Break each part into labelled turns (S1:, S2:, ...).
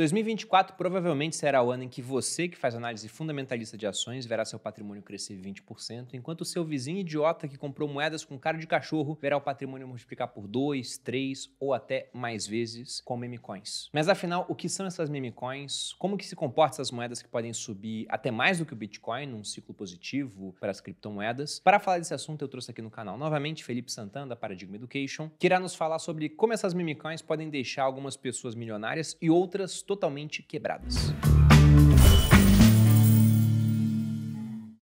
S1: 2024 provavelmente será o ano em que você, que faz análise fundamentalista de ações, verá seu patrimônio crescer 20%, enquanto seu vizinho idiota que comprou moedas com cara de cachorro verá o patrimônio multiplicar por 2, 3 ou até mais vezes com meme coins. Mas afinal, o que são essas meme coins? Como que se comportam essas moedas que podem subir até mais do que o Bitcoin num ciclo positivo para as criptomoedas? Para falar desse assunto, eu trouxe aqui no canal novamente Felipe Santana da Paradigma Education, que irá nos falar sobre como essas meme coins podem deixar algumas pessoas milionárias e outras totalmente quebradas.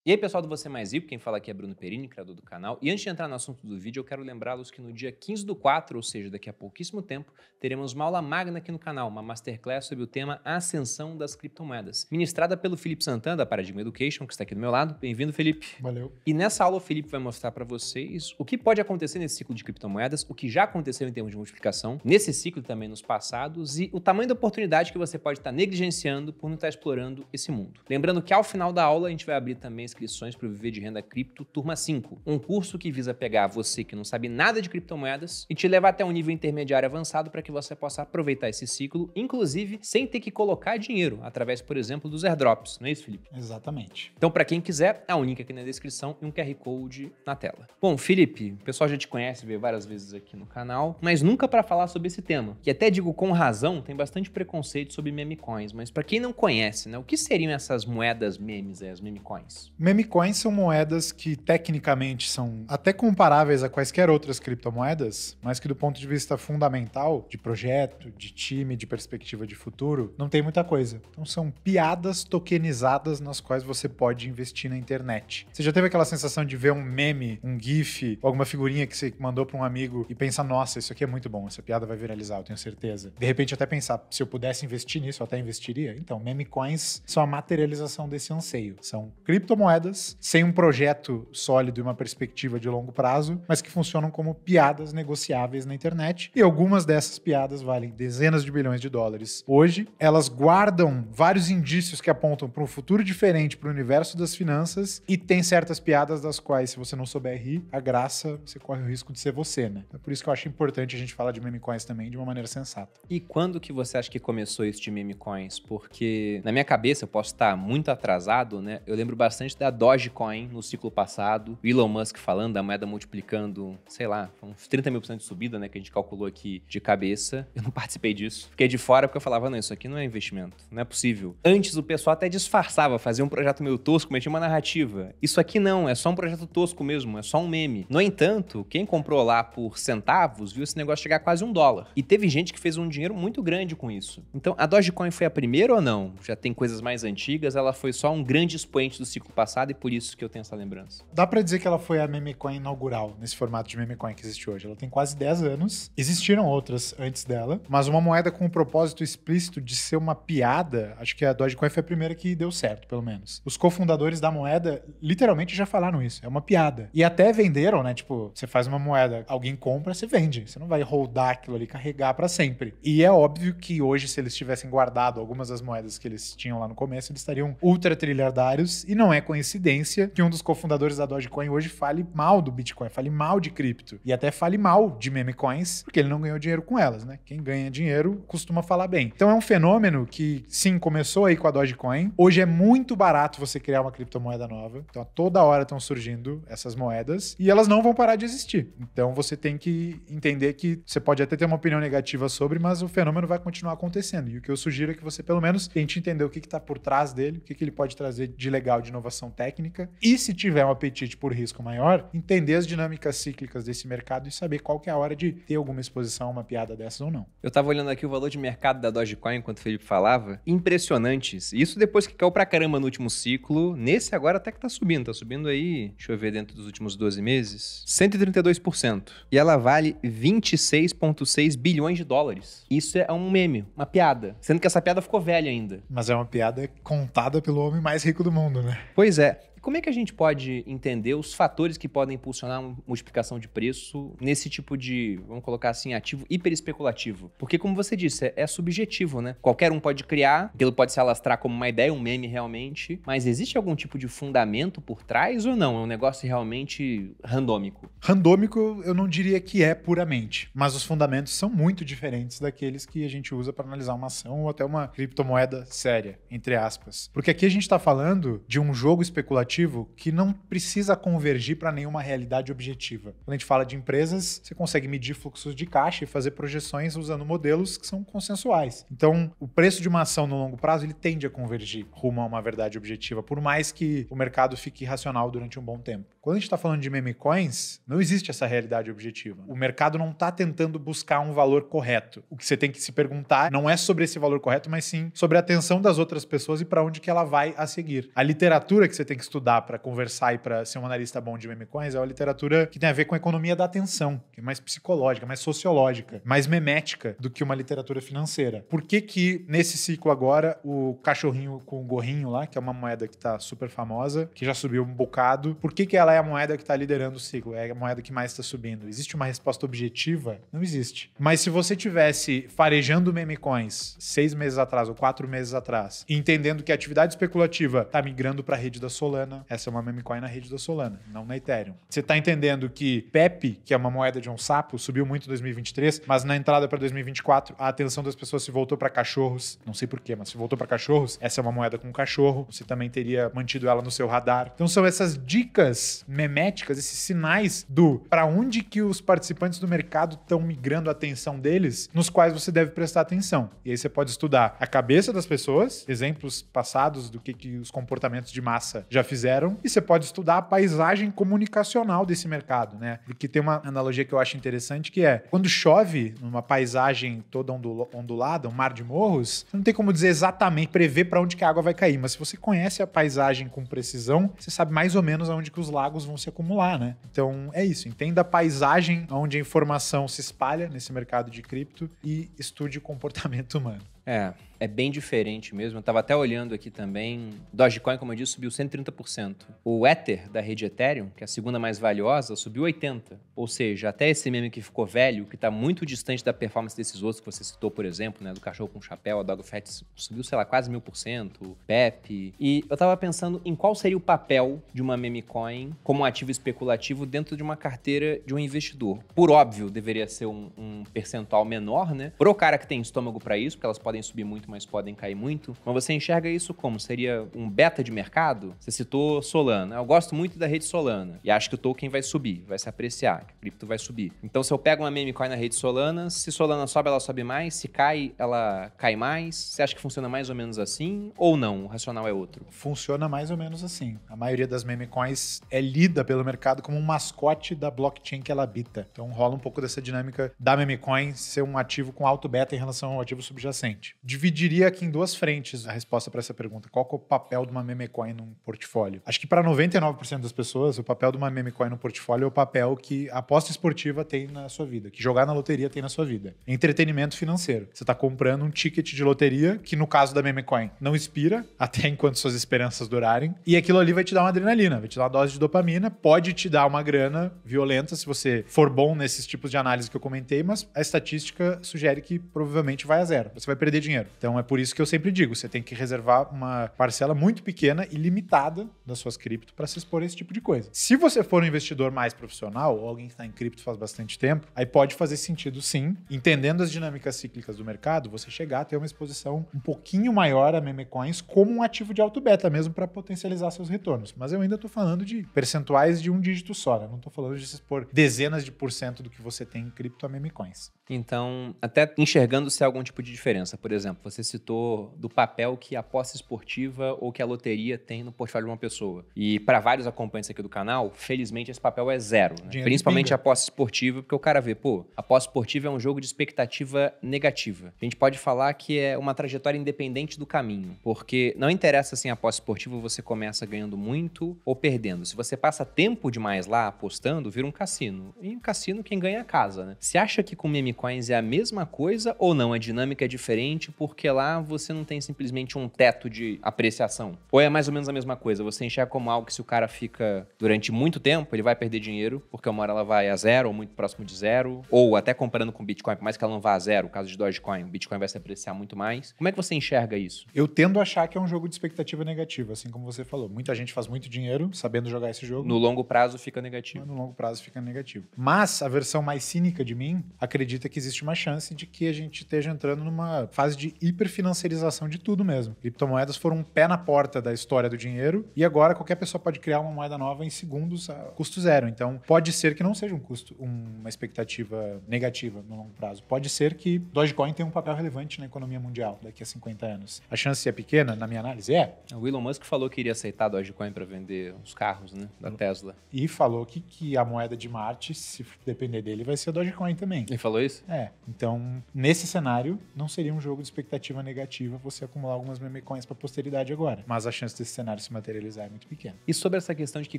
S1: E aí, pessoal do Você Mais Rico, quem fala aqui é Bruno Perini, criador do canal. E antes de entrar no assunto do vídeo, eu quero lembrá-los que no dia 15 do 4, ou seja, daqui a pouquíssimo tempo, teremos uma aula magna aqui no canal, uma masterclass sobre o tema Ascensão das Criptomoedas, ministrada pelo Felipe Santana, da Paradigma Education, que está aqui do meu lado. Bem-vindo, Felipe. Valeu. E nessa aula, o Felipe vai mostrar para vocês o que pode acontecer nesse ciclo de criptomoedas, o que já aconteceu em termos de multiplicação, nesse ciclo também nos passados, e o tamanho da oportunidade que você pode estar negligenciando por não estar explorando esse mundo. Lembrando que ao final da aula, a gente vai abrir também esse inscrições para o Viver de Renda Cripto Turma 5, um curso que visa pegar você que não sabe nada de criptomoedas e te levar até um nível intermediário avançado para que você possa aproveitar esse ciclo, inclusive sem ter que colocar dinheiro, através, por exemplo, dos airdrops, não é isso, Felipe? Exatamente. Então, para quem quiser, há um link aqui na descrição e um QR Code na tela. Bom, Felipe, o pessoal já te conhece, veio várias vezes aqui no canal, mas nunca para falar sobre esse tema, que até digo com razão, tem bastante preconceito sobre meme coins, mas para quem não conhece, né, o que seriam essas moedas memes, é, as meme coins?
S2: Meme coins são moedas que tecnicamente são até comparáveis a quaisquer outras criptomoedas, mas que do ponto de vista fundamental, de projeto, de time, de perspectiva de futuro, não tem muita coisa. Então são piadas tokenizadas nas quais você pode investir na internet. Você já teve aquela sensação de ver um meme, um GIF, alguma figurinha que você mandou para um amigo e pensar, nossa, isso aqui é muito bom, essa piada vai viralizar, eu tenho certeza. De repente até pensar, se eu pudesse investir nisso, eu até investiria. Então, meme coins são a materialização desse anseio. São criptomoedas piadas, sem um projeto sólido e uma perspectiva de longo prazo, mas que funcionam como piadas negociáveis na internet. E algumas dessas piadas valem dezenas de bilhões de dólares. Hoje, elas guardam vários indícios que apontam para um futuro diferente para o universo das finanças e tem certas piadas das quais, se você não souber rir, a graça, você corre o risco de ser você, né? É por isso que eu acho importante a gente falar de meme coins também de uma maneira sensata.
S1: E quando que você acha que começou isso de meme coins? Porque na minha cabeça, eu posso estar muito atrasado, né? Eu lembro bastante da Dogecoin no ciclo passado. O Elon Musk falando da moeda multiplicando, sei lá, uns 30 mil por cento de subida, né? Que a gente calculou aqui de cabeça. Eu não participei disso. Fiquei de fora porque eu falava, não, isso aqui não é investimento. Não é possível. Antes o pessoal até disfarçava, fazia um projeto meio tosco, metia uma narrativa. Isso aqui não, é só um projeto tosco mesmo, é só um meme. No entanto, quem comprou lá por centavos viu esse negócio chegar a quase um dólar. E teve gente que fez um dinheiro muito grande com isso. Então, a Dogecoin foi a primeira ou não? Já tem coisas mais antigas, ela foi só um grande expoente do ciclo passado passado e por isso que eu tenho essa lembrança.
S2: Dá para dizer que ela foi a memecoin inaugural nesse formato de memecoin que existe hoje. Ela tem quase 10 anos. Existiram outras antes dela, mas uma moeda com o propósito explícito de ser uma piada, acho que a Dogecoin foi a primeira que deu certo, pelo menos. Os cofundadores da moeda literalmente já falaram isso, é uma piada. E até venderam, né? Tipo, você faz uma moeda, alguém compra, você vende. Você não vai rodar aquilo ali, carregar para sempre. E é óbvio que hoje, se eles tivessem guardado algumas das moedas que eles tinham lá no começo, eles estariam ultra trilhardários e não é coincidência que um dos cofundadores da Dogecoin hoje fale mal do Bitcoin, fale mal de cripto e até fale mal de meme coins, porque ele não ganhou dinheiro com elas, né? Quem ganha dinheiro costuma falar bem. Então é um fenômeno que, sim, começou aí com a Dogecoin. Hoje é muito barato você criar uma criptomoeda nova. Então toda hora estão surgindo essas moedas e elas não vão parar de existir. Então você tem que entender que você pode até ter uma opinião negativa sobre, mas o fenômeno vai continuar acontecendo. E o que eu sugiro é que você, pelo menos, tente entender o que está por trás dele, o que, que ele pode trazer de legal, de inovação técnica e, se tiver um apetite por risco maior, entender as dinâmicas cíclicas desse mercado e saber qual que é a hora de ter alguma exposição a uma piada dessas ou não.
S1: Eu estava olhando aqui o valor de mercado da Dogecoin enquanto o Felipe falava. Impressionantes. Isso depois que caiu pra caramba no último ciclo. Nesse agora até que tá subindo. Tá subindo aí, deixa eu ver dentro dos últimos 12 meses, 132%. E ela vale 26,6 bilhões de dólares. Isso é um meme, uma piada. Sendo que essa piada ficou velha ainda. Mas é uma piada contada pelo homem mais rico do mundo, né? Pois that Como é que a gente pode entender os fatores que podem impulsionar uma multiplicação de preço nesse tipo de, vamos colocar assim, ativo hiperespeculativo? Porque, como você disse, é, é, subjetivo, né? Qualquer um pode criar, aquilo pode se alastrar como uma ideia, um meme realmente, mas existe algum tipo de fundamento por trás ou não? É um negócio realmente randômico?
S2: Randômico eu não diria que é puramente, mas os fundamentos são muito diferentes daqueles que a gente usa para analisar uma ação ou até uma criptomoeda séria, entre aspas. Porque aqui a gente está falando de um jogo especulativo que não precisa convergir para nenhuma realidade objetiva. Quando a gente fala de empresas, você consegue medir fluxos de caixa e fazer projeções usando modelos que são consensuais. Então, o preço de uma ação no longo prazo ele tende a convergir rumo a uma verdade objetiva, por mais que o mercado fique irracional durante um bom tempo. Quando a gente está falando de meme coins, não existe essa realidade objetiva. O mercado não está tentando buscar um valor correto. O que você tem que se perguntar não é sobre esse valor correto, mas sim sobre a atenção das outras pessoas e para onde que ela vai a seguir. A literatura que você tem que estudar dá para conversar e para ser um analista bom de meme coins é uma literatura que tem a ver com a economia da atenção, que é mais psicológica, mais sociológica, mais memética do que uma literatura financeira. Por que que nesse ciclo agora o cachorrinho com o gorrinho lá, que é uma moeda que está super famosa, que já subiu um bocado, por que que ela é a moeda que está liderando o ciclo? É a moeda que mais está subindo? Existe uma resposta objetiva? Não existe. Mas se você tivesse farejando meme coins seis meses atrás ou quatro meses atrás, entendendo que a atividade especulativa está migrando para a rede da Solana Solana, essa é uma meme coin na rede da Solana, não na Ethereum. Você está entendendo que PEP, que é uma moeda de um sapo, subiu muito em 2023, mas na entrada para 2024 a atenção das pessoas se voltou para cachorros. Não sei porquê, mas se voltou para cachorros, essa é uma moeda com cachorro, você também teria mantido ela no seu radar. Então são essas dicas meméticas, esses sinais do para onde que os participantes do mercado estão migrando a atenção deles, nos quais você deve prestar atenção. E aí você pode estudar a cabeça das pessoas, exemplos passados do que, que os comportamentos de massa já fizeram fizeram e você pode estudar a paisagem comunicacional desse mercado, né? Que tem uma analogia que eu acho interessante que é quando chove numa paisagem toda ondulada, um mar de morros, não tem como dizer exatamente prever para onde que a água vai cair, mas se você conhece a paisagem com precisão, você sabe mais ou menos aonde que os lagos vão se acumular, né? Então é isso, entenda a paisagem onde a informação se espalha nesse mercado de cripto e estude o comportamento humano.
S1: É, é bem diferente mesmo. Eu estava até olhando aqui também. Dogecoin, como eu disse, subiu 130%. O Ether da rede Ethereum, que é a segunda mais valiosa, subiu 80%. Ou seja, até esse meme que ficou velho, que está muito distante da performance desses outros que você citou, por exemplo, né? Do cachorro com chapéu, a Dogfat subiu, sei lá, quase mil por cento, Pepe. E eu estava pensando em qual seria o papel de uma meme coin como um ativo especulativo dentro de uma carteira de um investidor. Por óbvio, deveria ser um, um percentual menor, né? Pro cara que tem estômago para isso, porque elas podem subir muito muito, mas podem cair muito. Mas você enxerga isso como? Seria um beta de mercado? Você citou Solana. Eu gosto muito da rede Solana e acho que o token vai subir, vai se apreciar, que a cripto vai subir. Então, se eu pego uma meme coin na rede Solana, se Solana sobe, ela sobe mais, se cai, ela cai mais. Você acha que funciona
S2: mais ou menos assim ou não? O racional é outro? Funciona mais ou menos assim. A maioria das meme coins é lida pelo mercado como um mascote da blockchain que ela habita. Então, rola um pouco dessa dinâmica da meme coin ser um ativo com alto beta em relação ao ativo subjacente. Divide dividiria aqui em duas frentes a resposta para essa pergunta. Qual é o papel de uma meme coin num portfólio? Acho que para 99% das pessoas, o papel de uma meme coin no portfólio é o papel que a aposta esportiva tem na sua vida, que jogar na loteria tem na sua vida. É entretenimento financeiro. Você está comprando um ticket de loteria que, no caso da meme coin, não expira até enquanto suas esperanças durarem. E aquilo ali vai te dar uma adrenalina, vai te dar uma dose de dopamina, pode te dar uma grana violenta se você for bom nesses tipos de análise que eu comentei, mas a estatística sugere que provavelmente vai a zero. Você vai perder dinheiro. Então, então é por isso que eu sempre digo, você tem que reservar uma parcela muito pequena e limitada das suas cripto para se expor a esse tipo de coisa. Se você for um investidor mais profissional, ou alguém que está em cripto faz bastante tempo, aí pode fazer sentido sim, entendendo as dinâmicas cíclicas do mercado, você chegar a ter uma exposição um pouquinho maior a memecoins como um ativo de alto beta mesmo para potencializar seus retornos. Mas eu ainda estou falando de percentuais de um dígito só, né? não estou falando de se expor dezenas de por cento do que você tem em cripto a memecoins.
S1: Então, até enxergando se há algum tipo de diferença. Por exemplo, você citou do papel que a aposta esportiva ou que a loteria tem no portfólio de uma pessoa. E para vários acompanhantes aqui do canal, felizmente esse papel é zero. Né? Principalmente a aposta esportiva, porque o cara vê, pô, a aposta esportiva é um jogo de expectativa negativa. A gente pode falar que é uma trajetória independente do caminho, porque não interessa se assim, a aposta esportiva você começa ganhando muito ou perdendo. Se você passa tempo demais lá apostando, vira um cassino. E um cassino quem ganha é a casa, né? Você acha que com meme altcoins é a mesma coisa ou não? A dinâmica é diferente porque lá você não tem simplesmente um teto de apreciação? Ou é mais ou menos a mesma coisa? Você enxerga como algo que se o cara fica durante muito tempo, ele vai perder dinheiro, porque uma hora ela vai a zero ou muito próximo de zero, ou até comparando com Bitcoin, por mais que ela não vá a zero, o caso de Dogecoin, o Bitcoin vai se apreciar muito mais. Como
S2: é que você enxerga isso? Eu tendo a achar que é um jogo de expectativa negativa, assim como você falou. Muita gente faz muito dinheiro sabendo jogar esse jogo. No longo prazo fica negativo. No longo prazo fica negativo. Mas a versão mais cínica de mim acredita acredita que existe uma chance de que a gente esteja entrando numa fase de hiperfinanciarização de tudo mesmo. Criptomoedas foram um pé na porta da história do dinheiro e agora qualquer pessoa pode criar uma moeda nova em segundos a custo zero. Então, pode ser que não seja um custo, uma expectativa negativa no longo prazo. Pode ser que Dogecoin tenha um papel relevante na economia mundial daqui a 50 anos. A chance é pequena, na minha análise,
S1: é. O Elon Musk falou que iria aceitar Dogecoin para vender os carros, né,
S2: da hum. Tesla. E falou que, que a moeda de Marte, se depender dele, vai ser Dogecoin também. Ele falou isso? É, então, nesse cenário, não seria um jogo de expectativa negativa você acumular algumas memecoins para posteridade agora. Mas a chance desse cenário se materializar é muito pequena. E sobre essa questão de que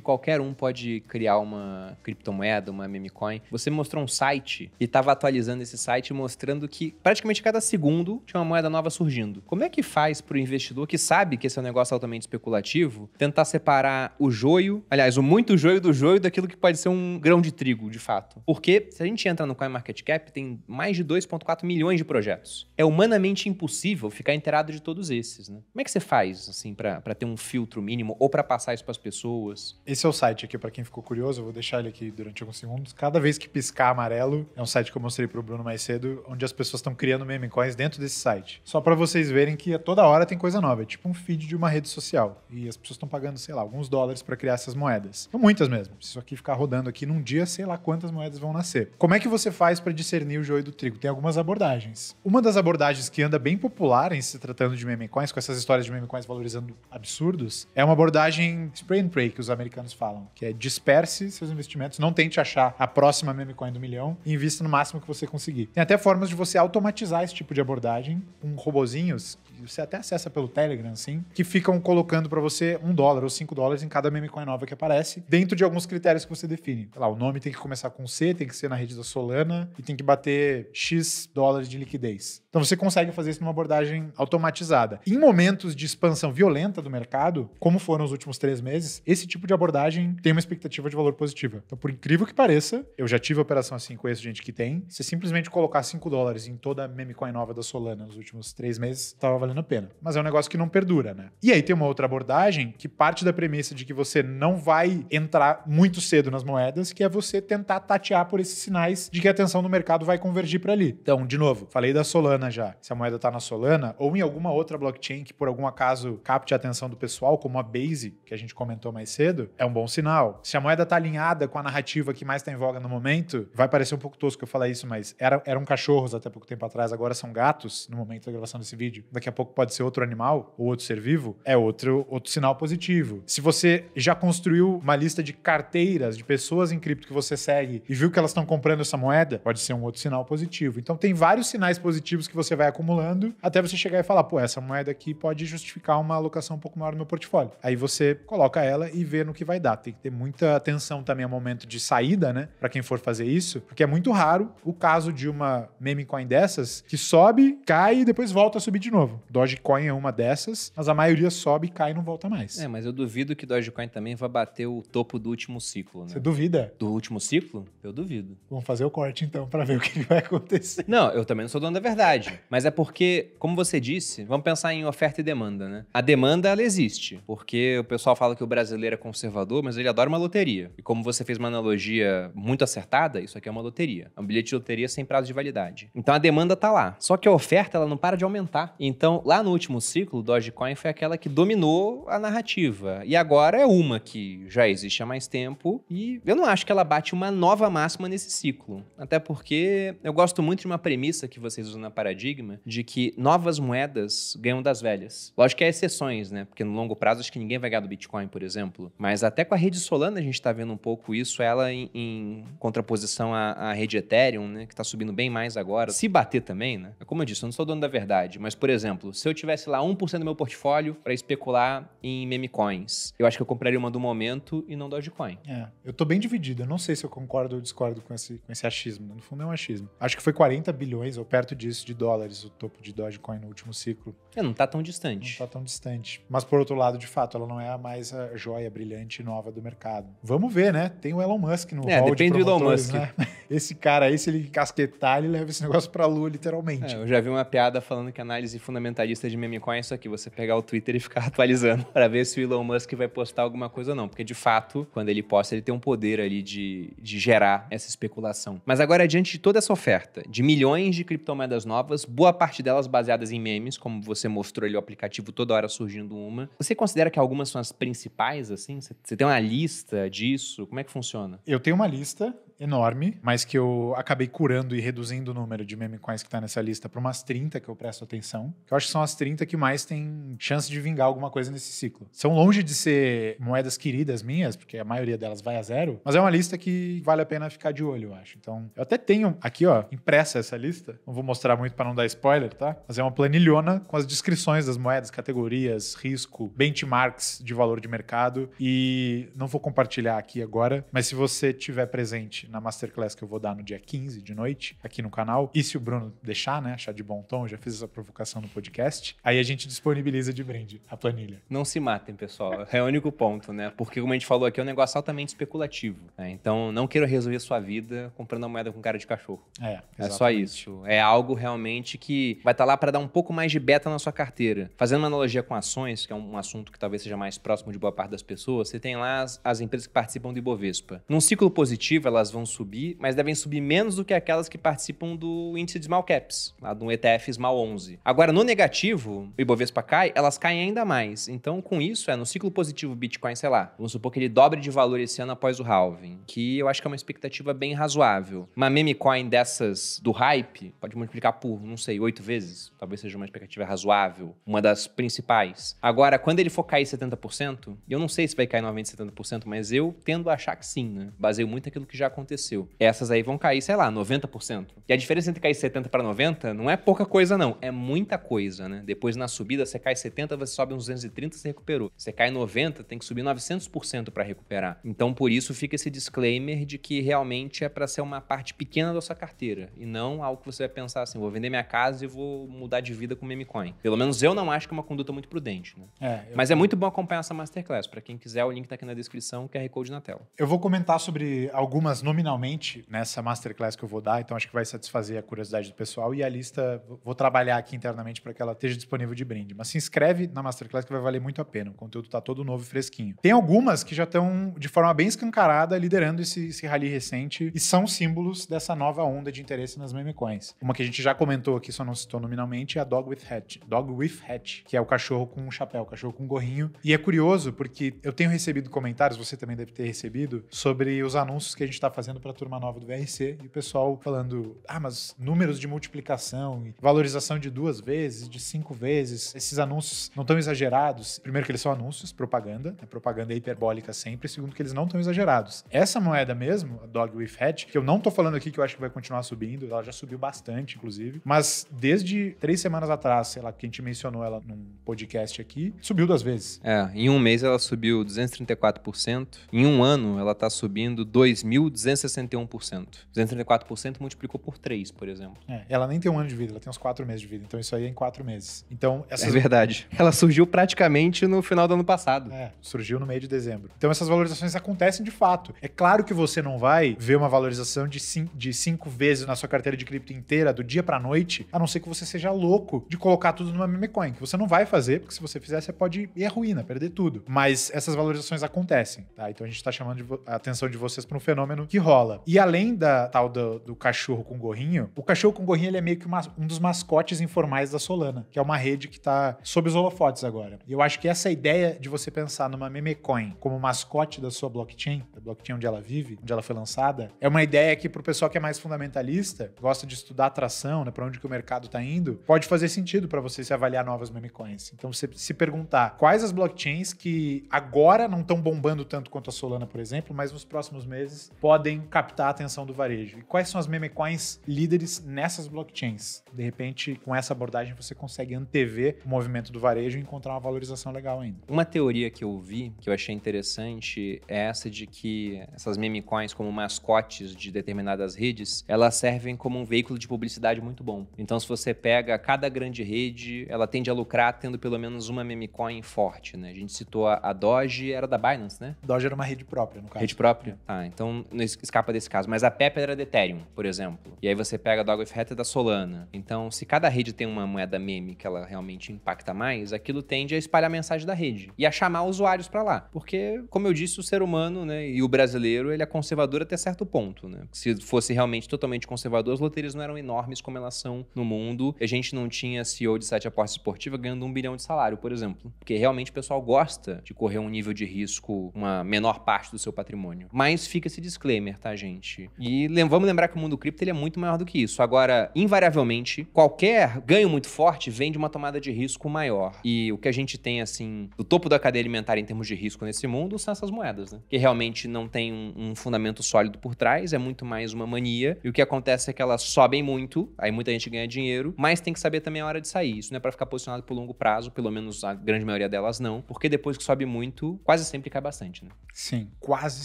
S1: qualquer um pode criar uma criptomoeda, uma memecoin, você mostrou um site e estava atualizando esse site mostrando que praticamente cada segundo tinha uma moeda nova surgindo. Como é que faz para o investidor que sabe que esse é um negócio altamente especulativo tentar separar o joio, aliás, o muito joio do joio daquilo que pode ser um grão de trigo, de fato? Porque se a gente entra no CoinMarketCap, tem tem mais de 2,4 milhões de projetos. É humanamente impossível ficar inteirado de todos
S2: esses, né? Como é que você faz, assim, para ter um filtro mínimo ou para passar isso para as pessoas? Esse é o site aqui, para quem ficou curioso, eu vou deixar ele aqui durante alguns segundos. Cada vez que piscar amarelo, é um site que eu mostrei para o Bruno mais cedo, onde as pessoas estão criando meme coins dentro desse site. Só para vocês verem que toda hora tem coisa nova. É tipo um feed de uma rede social. E as pessoas estão pagando, sei lá, alguns dólares para criar essas moedas. São muitas mesmo. Se isso aqui ficar rodando aqui num dia, sei lá quantas moedas vão nascer. Como é que você faz para discernir discernir o joio do trigo. Tem algumas abordagens. Uma das abordagens que anda bem popular em se tratando de meme coins, com essas histórias de meme coins valorizando absurdos, é uma abordagem spray and pray, que os americanos falam, que é disperse seus investimentos, não tente achar a próxima meme coin do milhão e invista no máximo que você conseguir. Tem até formas de você automatizar esse tipo de abordagem com robozinhos você até acessa pelo Telegram, assim, que ficam colocando para você um dólar ou cinco dólares em cada meme coin nova que aparece, dentro de alguns critérios que você define. Sei lá, o nome tem que começar com C, tem que ser na rede da Solana e tem que bater ter X dólares de liquidez. Então você consegue fazer isso numa abordagem automatizada. Em momentos de expansão violenta do mercado, como foram os últimos três meses, esse tipo de abordagem tem uma expectativa de valor positiva. Então, por incrível que pareça, eu já tive operação assim, com esse gente que tem. Se simplesmente colocar 5 dólares em toda a meme coin nova da Solana nos últimos três meses, estava valendo a pena. Mas é um negócio que não perdura, né? E aí tem uma outra abordagem que parte da premissa de que você não vai entrar muito cedo nas moedas, que é você tentar tatear por esses sinais de que a atenção do mercado vai vai convergir para ali. Então, de novo, falei da Solana já. Se a moeda está na Solana ou em alguma outra blockchain que por algum acaso capte a atenção do pessoal, como a Base, que a gente comentou mais cedo, é um bom sinal. Se a moeda está alinhada com a narrativa que mais está em voga no momento, vai parecer um pouco tosco eu falar isso, mas era, eram cachorros até pouco tempo atrás, agora são gatos no momento da gravação desse vídeo. Daqui a pouco pode ser outro animal ou outro ser vivo, é outro, outro sinal positivo. Se você já construiu uma lista de carteiras de pessoas em cripto que você segue e viu que elas estão comprando essa moeda, pode ser um outro sinal positivo. Então tem vários sinais positivos que você vai acumulando até você chegar e falar, pô, essa moeda aqui pode justificar uma alocação um pouco maior no meu portfólio. Aí você coloca ela e vê no que vai dar. Tem que ter muita atenção também ao momento de saída, né? Para quem for fazer isso, porque é muito raro o caso de uma meme coin dessas que sobe, cai e depois volta a subir de novo. Dogecoin é uma dessas, mas a maioria sobe, cai e não volta mais. É,
S1: mas eu duvido que Dogecoin também vá bater o topo do último ciclo, né? Você duvida? Do último ciclo? Eu duvido.
S2: Vamos fazer o corte então para ver o que que
S1: vai acontecer. Não, eu também não sou dono da verdade. Mas é porque, como você disse, vamos pensar em oferta e demanda, né? A demanda, ela existe. Porque o pessoal fala que o brasileiro é conservador, mas ele adora uma loteria. E como você fez uma analogia muito acertada, isso aqui é uma loteria. É um bilhete de loteria sem prazo de validade. Então a demanda tá lá. Só que a oferta, ela não para de aumentar. Então, lá no último ciclo, Dogecoin foi aquela que dominou a narrativa. E agora é uma que já existe há mais tempo. E eu não acho que ela bate uma nova máxima nesse ciclo. Até porque eu gosto muito de uma premissa que vocês usam na Paradigma, de que novas moedas ganham das velhas. Lógico que há é exceções, né? Porque no longo prazo acho que ninguém vai ganhar do Bitcoin, por exemplo. Mas até com a rede Solana a gente está vendo um pouco isso, ela em, em contraposição à, à, rede Ethereum, né? Que está subindo bem mais agora. Se bater também, né? É como eu disse, eu não sou dono da verdade, mas, por exemplo, se eu tivesse lá 1% do meu portfólio para especular em meme coins, eu acho que eu compraria uma do momento e não
S2: Dogecoin. É, eu tô bem dividido. Eu não sei se eu concordo ou discordo com esse, com esse achismo. Né? No fundo, é um achismo. Acho que foi 40 bilhões ou perto disso de dólares o topo de Dogecoin no último ciclo. É, não está tão distante. Não está tão distante. Mas por outro lado, de fato, ela não é a mais a eh, joia brilhante nova do mercado. Vamos ver, né? Tem o Elon Musk no é, depende de do Elon Musk. Né? Esse cara aí, se ele casquetar, ele leva esse negócio pra lua, literalmente. É, eu já
S1: vi uma piada falando que análise fundamentalista de memecoin é isso aqui, você pegar o Twitter e ficar atualizando para ver se o Elon Musk vai postar alguma coisa ou não. Porque, de fato, quando ele posta, ele tem um poder ali de, de gerar essa especulação. Mas agora, diante de todo toda essa oferta de milhões de criptomoedas novas, boa parte delas baseadas em memes, como você mostrou ali o aplicativo toda hora surgindo uma. Você considera que algumas são as principais, assim? Você tem uma lista disso? Como é que funciona?
S2: Eu tenho uma lista enorme, mas que eu acabei curando e reduzindo o número de meme coins que está nessa lista para umas 30 que eu presto atenção, que eu acho que são as 30 que mais têm chance de vingar alguma coisa nesse ciclo. São longe de ser moedas queridas minhas, porque a maioria delas vai a zero, mas é uma lista que vale a pena ficar de olho, eu acho. Então, eu até tenho aqui, ó, impressa essa lista. Não vou mostrar muito para não dar spoiler, tá? Mas é uma planilhona com as descrições das moedas, categorias, risco, benchmarks de valor de mercado e não vou compartilhar aqui agora, mas se você tiver presente na masterclass que eu vou dar no dia 15 de noite aqui no canal. E se o Bruno deixar, né, achar de bom tom, já fiz essa provocação no podcast, aí a gente disponibiliza de brinde a planilha.
S1: Não se matem, pessoal. É o único ponto, né? Porque como a gente falou aqui, é um negócio altamente especulativo. Né? Então, não queira resolver sua vida comprando uma moeda com cara de cachorro. É, exatamente. é só isso. É algo realmente que vai estar tá lá para dar um pouco mais de beta na sua carteira. Fazendo uma analogia com ações, que é um assunto que talvez seja mais próximo de boa parte das pessoas, você tem lá as, as empresas que participam do Ibovespa. Num ciclo positivo, elas vão vão subir, mas devem subir menos do que aquelas que participam do índice de small caps, lá do ETF Small 11. Agora, no negativo, o Ibovespa cai, elas caem ainda mais. Então, com isso, é no ciclo positivo Bitcoin, sei lá, vamos supor que ele dobre de valor esse ano após o halving, que eu acho que é uma expectativa bem razoável. Uma meme coin dessas do hype pode multiplicar por, não sei, oito vezes, talvez seja uma expectativa razoável, uma das principais. Agora, quando ele for cair 70%, eu não sei se vai cair novamente 70%, mas eu tendo a achar que sim, né? Baseio muito aquilo que já aconteceu aconteceu. Essas aí vão cair, sei lá, 90%. E a diferença entre cair 70 para 90 não é pouca coisa, não. É muita coisa, né? Depois na subida, você cai 70, você sobe uns 230, você recuperou. Você cai 90, tem que subir 900% para recuperar. Então, por isso, fica esse disclaimer de que realmente é para ser uma parte pequena da sua carteira e não algo que você vai pensar assim: vou vender minha casa e vou mudar de vida com meme coin. Pelo menos eu não acho que é uma conduta muito prudente. Né? É, eu... Mas é muito bom acompanhar essa masterclass. Para quem quiser, o link está aqui na descrição, QR Code na tela.
S2: Eu vou comentar sobre algumas nominalmente, nessa masterclass que eu vou dar, então acho que vai satisfazer a curiosidade do pessoal e a lista vou trabalhar aqui internamente para que ela esteja disponível de brinde. Mas se inscreve na masterclass que vai valer muito a pena. O conteúdo está todo novo e fresquinho. Tem algumas que já estão de forma bem escancarada liderando esse, esse rally recente e são símbolos dessa nova onda de interesse nas meme coins. Uma que a gente já comentou aqui, só não citou nominalmente, é a Dog with Hat, Dog with Hat, que é o cachorro com um chapéu, o cachorro com um gorrinho. E é curioso porque eu tenho recebido comentários, você também deve ter recebido, sobre os anúncios que a gente está fazendo fazendo para a turma nova do VRC e o pessoal falando: ah, mas números de multiplicação e valorização de duas vezes, de cinco vezes, esses anúncios não estão exagerados. Primeiro, que eles são anúncios, propaganda, né? propaganda é hiperbólica sempre. Segundo, que eles não estão exagerados. Essa moeda mesmo, a Dog with Hat, que eu não estou falando aqui que eu acho que vai continuar subindo, ela já subiu bastante, inclusive, mas desde três semanas atrás, sei lá, que a gente mencionou ela num podcast aqui, subiu duas vezes.
S1: É, em um mês ela subiu 234%, em um ano ela está subindo 2.200%. 261%. 234% multiplicou por 3, por
S2: exemplo. É, ela nem tem um ano de vida, ela tem uns 4 meses de vida. Então isso aí é em 4 meses. Então, essa É verdade. Ela surgiu praticamente no final do ano passado. É, surgiu no meio de dezembro. Então essas valorizações acontecem de fato. É claro que você não vai ver uma valorização de 5 de cinco vezes na sua carteira de cripto inteira, do dia pra noite, a não ser que você seja louco de colocar tudo numa meme coin, que você não vai fazer, porque se você fizer, você pode ir à ruína, perder tudo. Mas essas valorizações acontecem, tá? Então a gente tá chamando de, a atenção de vocês para um fenômeno que rola. E além da tal do, do cachorro com gorrinho, o cachorro com gorrinho ele é meio que uma, um dos mascotes informais da Solana, que é uma rede que tá sob os holofotes agora. E eu acho que essa ideia de você pensar numa memecoin como mascote da sua blockchain, da blockchain onde ela vive, onde ela foi lançada, é uma ideia que pro pessoal que é mais fundamentalista, gosta de estudar atração, né, para onde que o mercado tá indo, pode fazer sentido para você se avaliar novas memecoins. Então você se perguntar quais as blockchains que agora não estão bombando tanto quanto a Solana, por exemplo, mas nos próximos meses podem podem captar a atenção do varejo? E quais são as meme coins líderes nessas blockchains? De repente, com essa abordagem, você consegue antever o movimento do varejo e encontrar uma valorização legal ainda.
S1: Uma teoria que eu vi, que eu achei interessante, é essa de que essas meme coins, como mascotes de determinadas redes, elas servem como um veículo de publicidade muito bom. Então, se você pega cada grande rede, ela tende a lucrar tendo pelo menos uma meme coin forte, né? A gente citou a Doge, era da Binance, né? Doge era uma rede própria, no caso. Rede própria? Tá, então nesse escapa desse caso, mas a Pepper era da Ethereum, por exemplo. E aí você pega a of Reta da Solana. Então, se cada rede tem uma moeda meme que ela realmente impacta mais, aquilo tende a espalhar a mensagem da rede e a chamar usuários para lá. Porque, como eu disse, o ser humano né, e o brasileiro, ele é conservador até certo ponto. Né? Se fosse realmente totalmente conservador, as loterias não eram enormes como elas são no mundo. A gente não tinha CEO de site aposta esportiva ganhando um bilhão de salário, por exemplo. Porque realmente o pessoal gosta de correr um nível de risco, uma menor parte do seu patrimônio. Mas fica esse disclaimer tá, gente? E vamos lembrar que o mundo cripto ele é muito maior do que isso. Agora, invariavelmente, qualquer ganho muito forte vem de uma tomada de risco maior. E o que a gente tem, assim, do topo da cadeia alimentar em termos de risco nesse mundo são essas moedas, né? Que realmente não tem um, um fundamento sólido por trás, é muito mais uma mania. E o que acontece é que elas sobem muito, aí muita gente ganha dinheiro, mas tem que saber também a hora de sair. Isso não é para ficar posicionado por longo prazo, pelo menos a grande maioria delas não, porque depois que sobe muito, quase sempre cai bastante, né?
S2: Sim, quase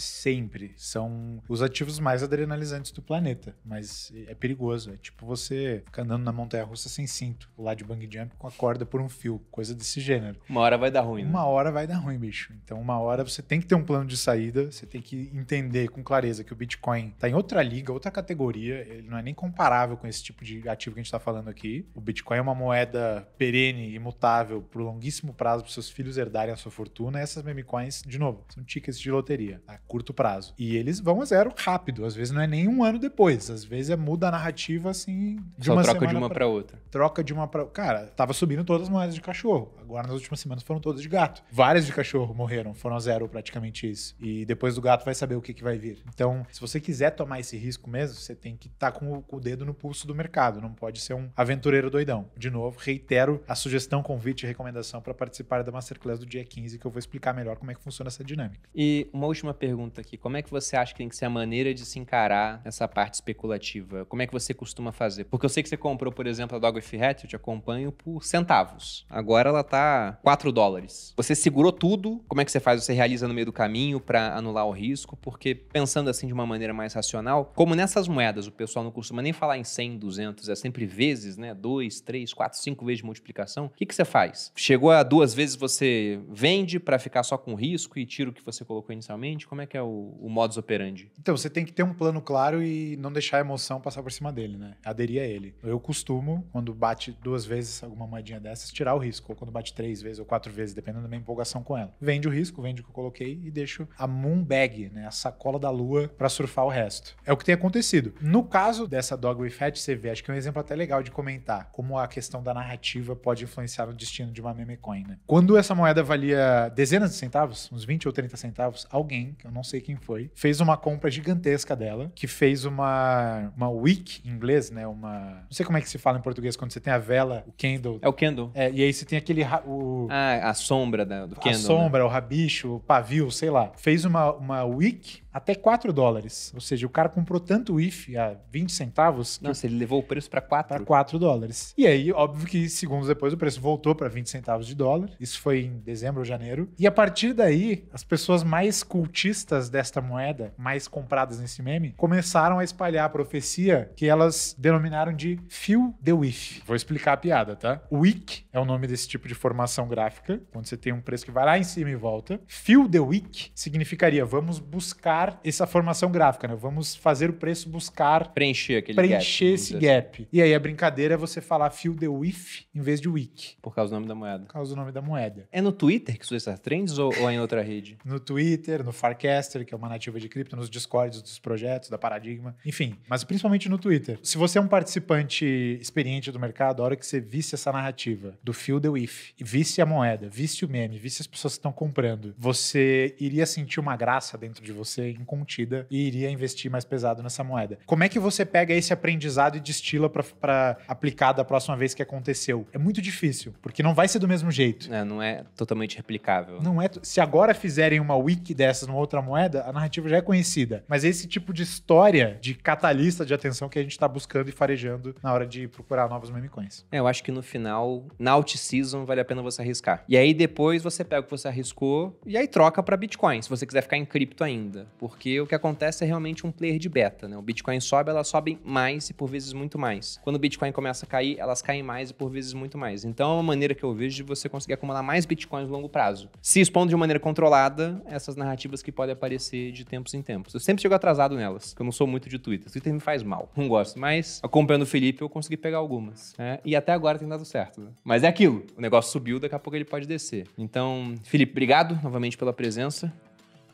S2: sempre. São os ativos mais adrenalizantes do planeta. Mas é perigoso. É tipo você ficar andando na montanha russa sem cinto, lá de bang jump com a corda por um fio, coisa desse gênero.
S1: Uma hora vai dar ruim. Né?
S2: Uma hora vai dar ruim, bicho. Então, uma hora você tem que ter um plano de saída, você tem que entender com clareza que o Bitcoin está em outra liga, outra categoria, ele não é nem comparável com esse tipo de ativo que a gente está falando aqui. O Bitcoin é uma moeda perene, imutável, por longuíssimo prazo, para seus filhos herdarem a sua fortuna. E essas meme coins, de novo, são tickets de loteria a curto prazo. E eles vão a zero rápido. Às vezes não é nem um ano depois. Às vezes é muda a narrativa assim. De Só uma troca de uma para outra. Troca de uma para. Cara, tava subindo todas as moedas de cachorro. Agora nas últimas semanas foram todas de gato. Várias de cachorro morreram, foram a zero praticamente isso. E depois do gato vai saber o que, que vai vir. Então, se você quiser tomar esse risco mesmo, você tem que estar tá com, com o dedo no pulso do mercado. Não pode ser um aventureiro doidão. De novo, reitero a sugestão, convite e recomendação para participar da Masterclass do dia 15, que eu vou explicar melhor como é que funciona essa dinâmica.
S1: E uma última pergunta aqui: como é que você acha que tem que ser a maneira de se encarar essa parte especulativa? Como é que você costuma fazer? Porque eu sei que você comprou, por exemplo, a Dog Hat, eu te acompanho, por centavos. Agora ela tá 4 dólares. Você segurou tudo? Como é que você faz? Você realiza no meio do caminho para anular o risco? Porque pensando assim de uma maneira mais racional, como nessas moedas o pessoal não costuma nem falar em 100, 200, é sempre vezes, né? 2, 3, 4, 5 vezes de multiplicação. O que, que você faz? Chegou a duas vezes você vende para ficar só com risco e tira o que você colocou inicialmente? Como é que é o, o modus operandi?
S2: Então, você tem que ter um plano claro e não deixar a emoção passar por cima dele, né? Aderir a ele. Eu costumo, quando bate duas vezes alguma moedinha dessas, tirar o risco. Ou quando bate três vezes ou quatro vezes, dependendo da minha empolgação com ela. Vende o risco, vende o que eu coloquei e deixo a moon bag, né? A sacola da lua para surfar o resto. É o que tem acontecido. No caso dessa Dog with Fat, você vê, acho que é um exemplo até legal de comentar como a questão da narrativa pode influenciar o destino de uma meme coin, né? Quando essa moeda valia dezenas de centavos, uns 20 ou 30 centavos, alguém, que eu não sei quem foi, fez uma compra capa gigantesca dela, que fez uma, uma wick em inglês, né? Uma. Não sei como é que se fala em português quando você tem a vela, o candle. É o candle. É, e aí você tem aquele. o, ah, a sombra da, do candle. A né? sombra, né? o rabicho, o pavio, sei lá. Fez uma, uma wick até 4 dólares. Ou seja, o cara comprou tanto IF a 20 centavos. Nossa, ele levou o preço para 4. Para 4 dólares. E aí, óbvio que segundos depois o preço voltou para 20 centavos de dólar. Isso foi em dezembro ou janeiro. E a partir daí, as pessoas mais cultistas desta moeda, mais compradas nesse meme, começaram a espalhar a profecia que elas denominaram de fio de WIF. Vou explicar a piada, tá? Wick é o nome desse tipo de formação gráfica, quando você tem um preço que vai lá em cima e volta. Fio de Wick significaria vamos buscar buscar essa formação gráfica, né? Vamos fazer o preço buscar
S1: preencher aquele preencher assim. gap, esse gap.
S2: Assim. E aí a brincadeira é você falar field the with em vez de week. Por causa do nome da moeda. Por causa do nome da moeda. É no Twitter que surge essas trends ou, ou é em outra rede? no Twitter, no Farcaster, que é uma nativa de cripto, nos Discords dos projetos, da Paradigma, enfim, mas principalmente no Twitter. Se você é um participante experiente do mercado, a hora que você visse essa narrativa do field the with, visse a moeda, visse o meme, visse as pessoas que estão comprando, você iria sentir uma graça dentro de você bem contida e iria investir mais pesado nessa moeda. Como é que você pega esse aprendizado e destila para aplicar da próxima vez que aconteceu? É muito difícil, porque não vai ser do mesmo jeito. É, não é totalmente replicável. Não é. Se agora fizerem uma wiki dessas numa outra moeda, a narrativa já é conhecida. Mas esse tipo de história de catalista de atenção que a gente está buscando e farejando na hora de procurar novos meme coins.
S1: É, eu acho que no final, na out season, vale a pena você arriscar. E aí depois você pega o que você arriscou e aí troca para Bitcoin, se você quiser ficar em cripto ainda. Porque o que acontece é realmente um player de beta, né? O Bitcoin sobe, elas sobem mais e por vezes muito mais. Quando o Bitcoin começa a cair, elas caem mais e por vezes muito mais. Então é uma maneira que eu vejo de você conseguir acumular mais Bitcoins no longo prazo. Se expondo de maneira controlada essas narrativas que podem aparecer de tempos em tempos. Eu sempre chego atrasado nelas, porque eu não sou muito de Twitter. Twitter me faz mal, não gosto. Mas acompanhando o Felipe, eu consegui pegar algumas. Né? E até agora tem dado certo. Né? Mas é aquilo. O negócio subiu, daqui a pouco ele pode descer. Então, Felipe, obrigado novamente pela presença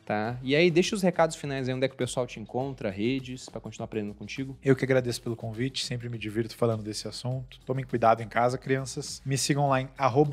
S1: tá? E aí, deixa os recados finais aí, onde é que o pessoal te encontra, redes, para continuar aprendendo contigo.
S2: Eu que agradeço pelo convite, sempre me divirto falando desse assunto. Tomem cuidado em casa, crianças. Me sigam lá em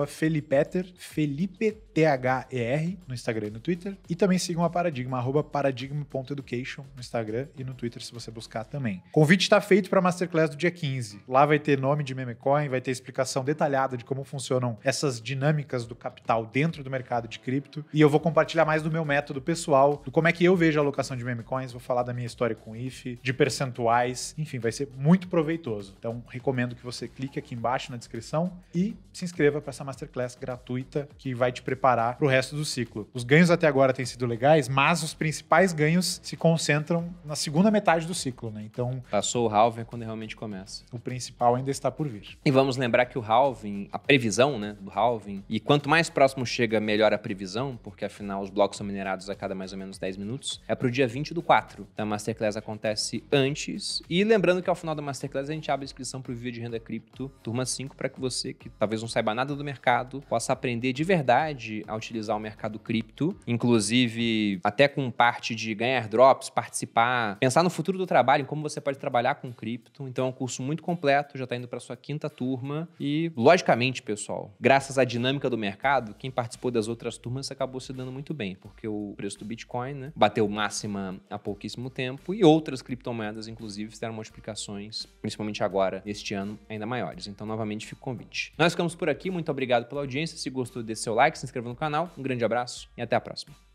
S2: @felipeter, Felipe T-H-E-R, no Instagram e no Twitter. E também sigam a Paradigma, arroba paradigma.education no Instagram e no Twitter, se você buscar também. convite está feito para a Masterclass do dia 15. Lá vai ter nome de memecoin, vai ter explicação detalhada de como funcionam essas dinâmicas do capital dentro do mercado de cripto. E eu vou compartilhar mais do meu método pessoal pessoal, do como é que eu vejo a alocação de meme coins, vou falar da minha história com IF, de percentuais, enfim, vai ser muito proveitoso. Então, recomendo que você clique aqui embaixo na descrição e se inscreva para essa masterclass gratuita que vai te preparar para o resto do ciclo. Os ganhos até agora têm sido legais, mas os principais ganhos se concentram na segunda metade do ciclo, né? Então, passou o halving é quando
S1: realmente começa. O
S2: principal ainda está por vir.
S1: E vamos lembrar que o halving, a previsão, né, do halving, e quanto mais próximo chega, melhor a previsão, porque afinal os blocos são minerados a cada cada mais ou menos 10 minutos, é pro dia 20 do 4. Então a Masterclass acontece antes. E lembrando que ao final da Masterclass a gente abre a inscrição pro Viva de Renda Cripto, turma 5, para que você, que talvez não saiba nada do mercado, possa aprender de verdade a utilizar o mercado cripto, inclusive até com parte de ganhar drops, participar, pensar no futuro do trabalho, em como você pode trabalhar com cripto. Então é um curso muito completo, já está indo para sua quinta turma. E, logicamente, pessoal, graças à dinâmica do mercado, quem participou das outras turmas acabou se dando muito bem, porque o preço do Bitcoin, né? Bateu máxima há pouquíssimo tempo e outras criptomoedas, inclusive, fizeram multiplicações, principalmente agora, neste ano, ainda maiores. Então, novamente, fica o convite. Nós ficamos por aqui. Muito obrigado pela audiência. Se gostou, dê seu like, se inscreva no canal. Um grande abraço e até a próxima.